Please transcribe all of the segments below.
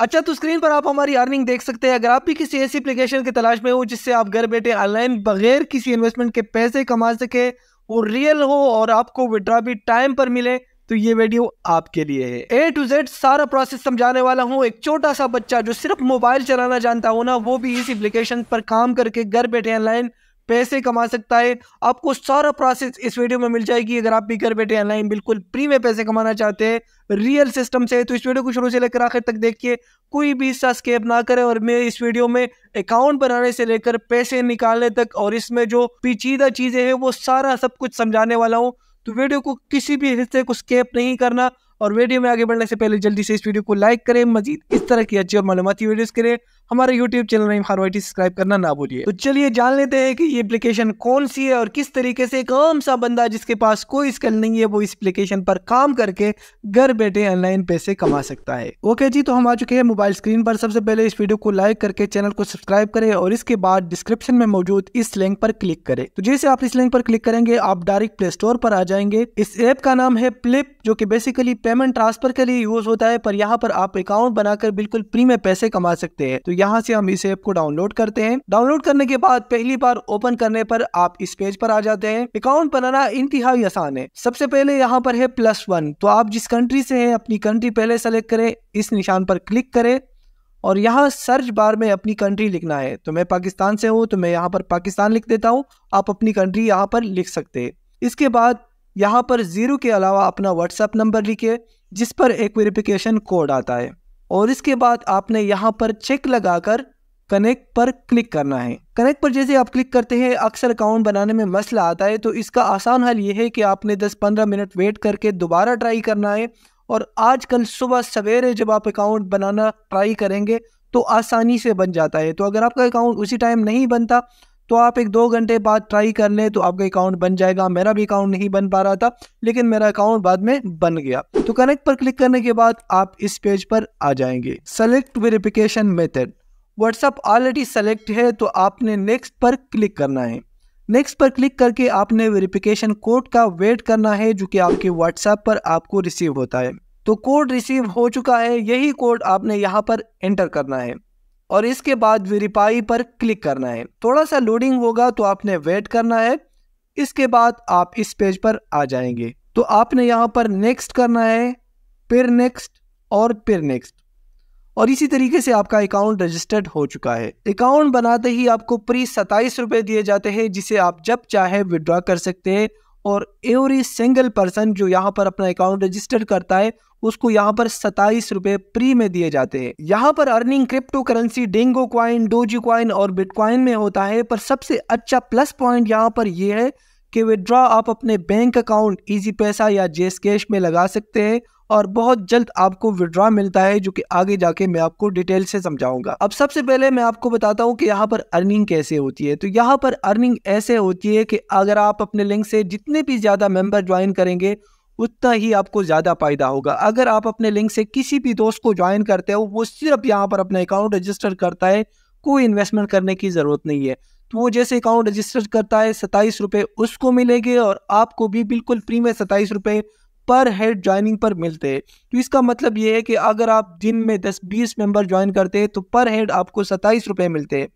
अच्छा तो स्क्रीन पर आप हमारी अर्निंग देख सकते हैं अगर आप भी किसी ऐसी एप्लीकेशन की तलाश में हो जिससे आप घर बैठे ऑनलाइन बगैर किसी इन्वेस्टमेंट के पैसे कमा सके वो रियल हो और आपको विड्रा भी टाइम पर मिले तो ये वीडियो आपके लिए है ए टू जेड सारा प्रोसेस समझाने वाला हूँ एक छोटा सा बच्चा जो सिर्फ मोबाइल चलाना जानता हो ना वो भी इस एप्लीकेशन पर काम करके घर बैठे ऑनलाइन पैसे कमा सकता है आपको सारा प्रोसेस इस वीडियो में मिल जाएगी अगर आप भी घर बैठे ऑनलाइन बिल्कुल फ्री में पैसे कमाना चाहते हैं रियल सिस्टम से तो इस वीडियो को शुरू से लेकर आखिर तक देखिए कोई भी हिस्सा स्केप ना करें और मैं इस वीडियो में अकाउंट बनाने से लेकर पैसे निकालने तक और इसमें जो पेचीदा चीज़ें हैं वो सारा सब कुछ समझाने वाला हूँ तो वीडियो को किसी भी हिस्से को स्केप नहीं करना और वीडियो में आगे बढ़ने से पहले जल्दी से इस वीडियो को लाइक करें मजीद इस तरह की अच्छी और मालूमती वीडियोस के लिए हमारे यूट्यूब चैनल में हर वाइटी सब्सक्राइब करना ना भूलिए तो चलिए जान लेते हैं कि ये एप्लीकेशन कौन सी है और किस तरीके से एक आम सा बंदा जिसके पास कोई स्किल नहीं है वो इस एप्लीकेशन पर काम करके घर बैठे ऑनलाइन पैसे कमा सकता है ओके जी तो हम आ चुके हैं मोबाइल स्क्रीन पर सबसे पहले इस वीडियो को लाइक करके चैनल को सब्सक्राइब करें और इसके बाद डिस्क्रिप्शन में मौजूद इस लिंक पर क्लिक करें तो जैसे आप इस लिंक पर क्लिक करेंगे आप डायरेक्ट प्ले स्टोर पर आ जाएंगे इस ऐप का नाम है प्लिप जो की बेसिकली पेमेंट ट्रांसफर के लिए यूज होता है पर यहाँ पर आप अकाउंट बनाकर बिल्कुल फ्री में पैसे कमा सकते हैं तो यहाँ से हम इस ऐप को डाउनलोड करते हैं डाउनलोड करने के बाद पहली बार ओपन करने पर आप इस पेज पर आ जाते हैं अकाउंट बनाना इंतहा आसान है सबसे पहले यहाँ पर है प्लस वन तो आप जिस कंट्री से है अपनी कंट्री पहले सेलेक्ट करें इस निशान पर क्लिक करें और यहाँ सर्च बार में अपनी कंट्री लिखना है तो मैं पाकिस्तान से हूँ तो मैं यहाँ पर पाकिस्तान लिख देता हूँ आप अपनी कंट्री यहाँ पर लिख सकते हैं इसके बाद यहाँ पर ज़ीरो के अलावा अपना व्हाट्सएप नंबर लिखिए जिस पर एक वेरिफिकेशन कोड आता है और इसके बाद आपने यहाँ पर चेक लगाकर कनेक्ट पर क्लिक करना है कनेक्ट पर जैसे आप क्लिक करते हैं अक्सर अकाउंट बनाने में मसला आता है तो इसका आसान हल यह है कि आपने 10-15 मिनट वेट करके दोबारा ट्राई करना है और आजकल सुबह सवेरे जब आप अकाउंट बनाना ट्राई करेंगे तो आसानी से बन जाता है तो अगर आपका अकाउंट उसी टाइम नहीं बनता तो आप एक दो घंटे बाद ट्राई कर लें तो आपका अकाउंट बन जाएगा मेरा भी अकाउंट नहीं बन पा रहा था लेकिन मेरा अकाउंट बाद में बन गया तो कनेक्ट पर क्लिक करने के बाद आप इस पेज पर आ जाएंगे select verification method WhatsApp already select है तो आपने नेक्स्ट पर क्लिक करना है नेक्स्ट पर क्लिक करके आपने वेरिफिकेशन कोड का वेट करना है जो कि आपके व्हाट्सएप पर आपको रिसीव होता है तो कोड रिसीव हो चुका है यही कोड आपने यहाँ पर एंटर करना है और इसके बाद वेरीफाई पर क्लिक करना है थोड़ा सा लोडिंग होगा तो आपने वेट करना है इसके बाद आप इस पेज पर आ जाएंगे तो आपने यहाँ पर नेक्स्ट करना है फिर नेक्स्ट और फिर नेक्स्ट और इसी तरीके से आपका अकाउंट रजिस्टर्ड हो चुका है अकाउंट बनाते ही आपको प्री सत्ताईस रुपये दिए जाते हैं जिसे आप जब चाहे विड्रॉ कर सकते हैं और एवरी सिंगल पर्सन जो यहाँ पर अपना अकाउंट रजिस्टर करता है उसको यहाँ पर सताईस रुपए प्री में दिए जाते हैं यहाँ पर earning crypto currency Dingo coin doge coin और बिटकॉइन में होता है पर सबसे अच्छा प्लस पॉइंट यहाँ पर यह है कि विदड्रॉ आप अपने बैंक अकाउंट इजी पैसा या जेस कैश में लगा सकते हैं और बहुत जल्द आपको विड्रॉ मिलता है जो कि आगे जाके मैं आपको डिटेल से समझाऊंगा अब सबसे पहले मैं आपको बताता हूँ कि यहाँ पर अर्निंग कैसे होती है तो यहाँ पर अर्निंग ऐसे होती है कि अगर आप अपने लिंक से जितने भी ज़्यादा मेंबर ज्वाइन करेंगे उतना ही आपको ज़्यादा फ़ायदा होगा अगर आप अपने लिंक से किसी भी दोस्त को ज्वाइन करते हो वो सिर्फ यहाँ पर अपना अकाउंट रजिस्टर करता है कोई इन्वेस्टमेंट करने की ज़रूरत नहीं है तो वो जैसे अकाउंट रजिस्टर करता है सताईस रुपये उसको मिलेंगे और आपको भी बिल्कुल फ्री में सताइस रुपये पर हेड ज्वाइनिंग पर मिलते हैं तो इसका मतलब ये है कि अगर आप दिन में दस बीस मेंबर ज्वाइन करते हैं तो पर हेड आपको सत्ताईस रुपये मिलते हैं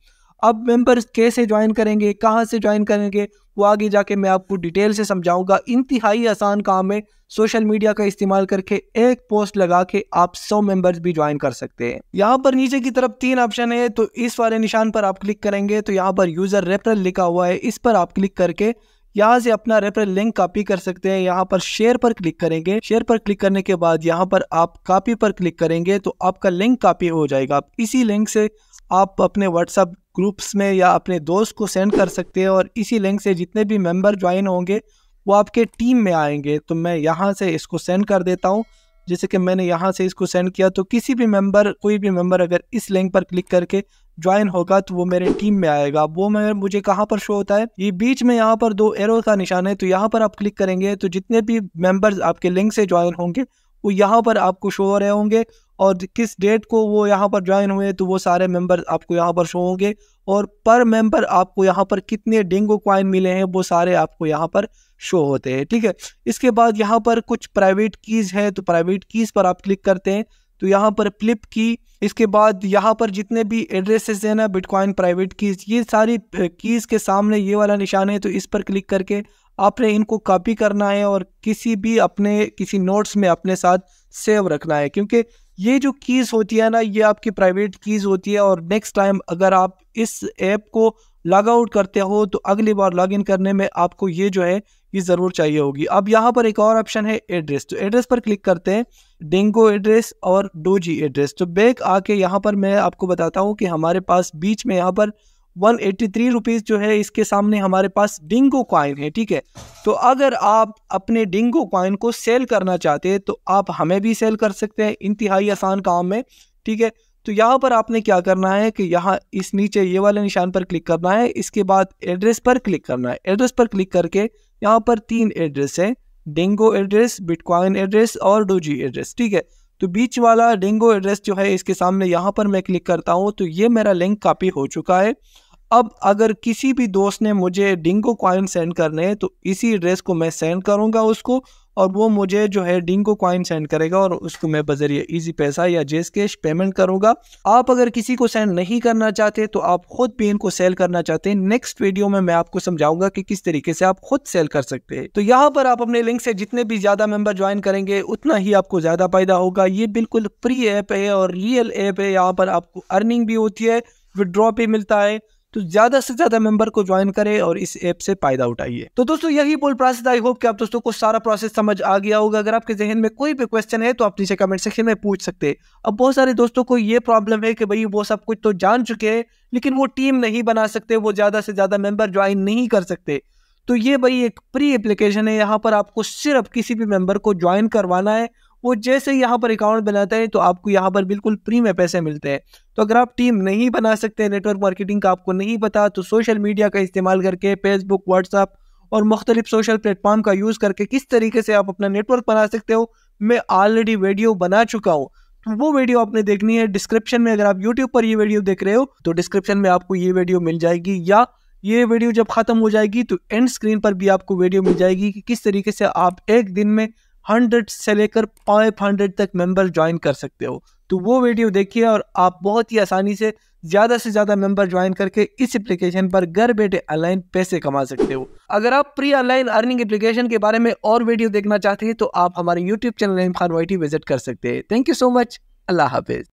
अब मेंबर्स कैसे ज्वाइन करेंगे कहाँ से ज्वाइन करेंगे वो आगे जाके मैं आपको डिटेल से समझाऊंगा इंतहाई आसान काम है सोशल मीडिया का इस्तेमाल करके एक पोस्ट लगा के आप सौ मेंबर्स भी ज्वाइन कर सकते हैं यहाँ पर नीचे की तरफ तीन ऑप्शन है तो इस वाले निशान पर आप क्लिक करेंगे तो यहाँ पर यूज़र रेफरल लिखा हुआ है इस पर आप क्लिक करके यहाँ से अपना रेफर लिंक कॉपी कर सकते हैं यहाँ पर शेयर पर क्लिक करेंगे शेयर पर क्लिक करने के बाद यहाँ पर आप कॉपी पर क्लिक करेंगे तो आपका लिंक कॉपी हो जाएगा आप इसी लिंक से आप अपने व्हाट्सअप ग्रुप्स में या अपने दोस्त को सेंड कर सकते हैं और इसी लिंक से जितने भी मेम्बर ज्वाइन होंगे वो आपके टीम में आएंगे तो मैं यहाँ से इसको सेंड कर देता हूँ जैसे कि मैंने यहाँ से इसको सेंड किया तो किसी भी मेंबर कोई भी मेंबर अगर इस लिंक पर क्लिक करके ज्वाइन होगा तो वो मेरे टीम में आएगा वो मैं मुझे कहाँ पर शो होता है ये बीच में यहाँ पर दो एरो का निशान है तो यहाँ पर आप क्लिक करेंगे तो जितने भी मेंबर्स आपके लिंक से ज्वाइन होंगे वो यहाँ पर आपको शो हो रहे होंगे और किस डेट को वो यहाँ पर ज्वाइन हुए तो वो सारे मेंबर आपको यहाँ पर शो होंगे और पर मेंबर आपको यहाँ पर कितने डेंगो क्वाइन मिले हैं वो सारे आपको यहाँ पर शो होते हैं ठीक है इसके बाद यहाँ पर कुछ प्राइवेट कीज़ है तो प्राइवेट कीज़ पर आप क्लिक करते हैं तो यहाँ पर फ्लिप की इसके बाद यहाँ पर जितने भी एड्रेसेस हैं ना बिटकॉइन प्राइवेट कीज ये सारी कीज़ के सामने ये वाला निशान है तो इस पर क्लिक करके आपने इनको कॉपी करना है और किसी भी अपने किसी नोट्स में अपने साथ सेव रखना है क्योंकि ये जो कीज़ होती है ना ये आपकी प्राइवेट कीज़ होती है और नेक्स्ट टाइम अगर आप इस ऐप को लॉग आउट करते हो तो अगली बार लॉग इन करने में आपको ये जो है ये ज़रूर चाहिए होगी अब यहाँ पर एक और ऑप्शन है एड्रेस तो एड्रेस पर क्लिक करते हैं डेंगो एड्रेस और डोजी एड्रेस तो बैक आके यहाँ पर मैं आपको बताता हूँ कि हमारे पास बीच में यहाँ पर वन एट्टी थ्री रुपीज़ जो है इसके सामने हमारे पास डिंगो कॉइन है ठीक है तो अगर आप अपने डिंगो कॉइन को सेल करना चाहते हैं तो आप हमें भी सेल कर सकते हैं इंतहाई आसान काम में ठीक है तो यहाँ पर आपने क्या करना है कि यहाँ इस नीचे ये वाले निशान पर क्लिक करना है इसके बाद एड्रेस पर क्लिक करना है एड्रेस पर क्लिक करके यहाँ पर तीन एड्रेस है डेंगो एड्रेस बिटकॉइन एड्रेस और डोजी एड्रेस ठीक है तो बीच वाला डेंगो एड्रेस जो है इसके सामने यहाँ पर मैं क्लिक करता हूँ तो ये मेरा लिंक कापी हो चुका है अब अगर किसी भी दोस्त ने मुझे डिंगो कॉइन सेंड करने हैं तो इसी एड्रेस को मैं सेंड करूँगा उसको और वो मुझे जो है डिंगो कॉइन सेंड करेगा और उसको मैं बजरिए इजी पैसा या जेस कैश पेमेंट करूँगा आप अगर किसी को सेंड नहीं करना चाहते तो आप खुद भी इनको सेल करना चाहते हैं नेक्स्ट वीडियो में मैं आपको समझाऊंगा कि किस तरीके से आप खुद सेल कर सकते हैं तो यहाँ पर आप अपने लिंक से जितने भी ज़्यादा मेंबर ज्वाइन करेंगे उतना ही आपको ज़्यादा फ़ायदा होगा ये बिल्कुल फ्री ऐप है और रियल ऐप है यहाँ पर आपको अर्निंग भी होती है विदड्रॉ भी मिलता है तो ज्यादा से ज्यादा मेंबर को ज्वाइन करें और इस ऐप से फायदा उठाइए तो दोस्तों यही बोल प्रोसेस आई होप कि आप दोस्तों को सारा प्रोसेस समझ आ गया होगा अगर आपके जहन में कोई भी क्वेश्चन है तो आप नीचे कमेंट सेक्शन में पूछ सकते हैं अब बहुत सारे दोस्तों को ये प्रॉब्लम है कि भाई वो सब कुछ तो जान चुके हैं लेकिन वो टीम नहीं बना सकते वो ज्यादा से ज्यादा मेंबर ज्वाइन नहीं कर सकते तो ये भाई एक प्री एप्लीकेशन है यहाँ पर आपको सिर्फ किसी भी मेंबर को ज्वाइन करवाना है वो जैसे यहाँ पर अकाउंट बनाते हैं तो आपको यहाँ पर बिल्कुल फ्री में पैसे मिलते हैं तो अगर आप टीम नहीं बना सकते नेटवर्क मार्केटिंग का आपको नहीं पता तो सोशल मीडिया का इस्तेमाल करके फेसबुक व्हाट्सअप और मुख्तलिफ सोशल प्लेटफॉर्म का यूज़ करके किस तरीके से आप अपना नेटवर्क बना सकते हो मैं ऑलरेडी वीडियो बना चुका हूँ तो वो वीडियो आपने देखनी है डिस्क्रिप्शन में अगर आप यूट्यूब पर ये वीडियो देख रहे हो तो डिस्क्रिप्शन में आपको ये वीडियो मिल जाएगी या ये वीडियो जब ख़त्म हो जाएगी तो एंड स्क्रीन पर भी आपको वीडियो मिल जाएगी कि किस तरीके से आप एक दिन में हंड्रेड से लेकर फाइव हंड्रेड तक मेंबर ज्वाइन कर सकते हो तो वो वीडियो देखिए और आप बहुत ही आसानी से ज़्यादा से ज़्यादा मेंबर ज्वाइन करके इस एप्लीकेशन पर घर बैठे ऑनलाइन पैसे कमा सकते हो अगर आप प्री ऑनलाइन अर्निंग एप्लीकेशन के बारे में और वीडियो देखना चाहते हैं तो आप हमारे यूट्यूब चैनल विजिट कर सकते हैं थैंक यू सो मच अल्लाह हाफिज़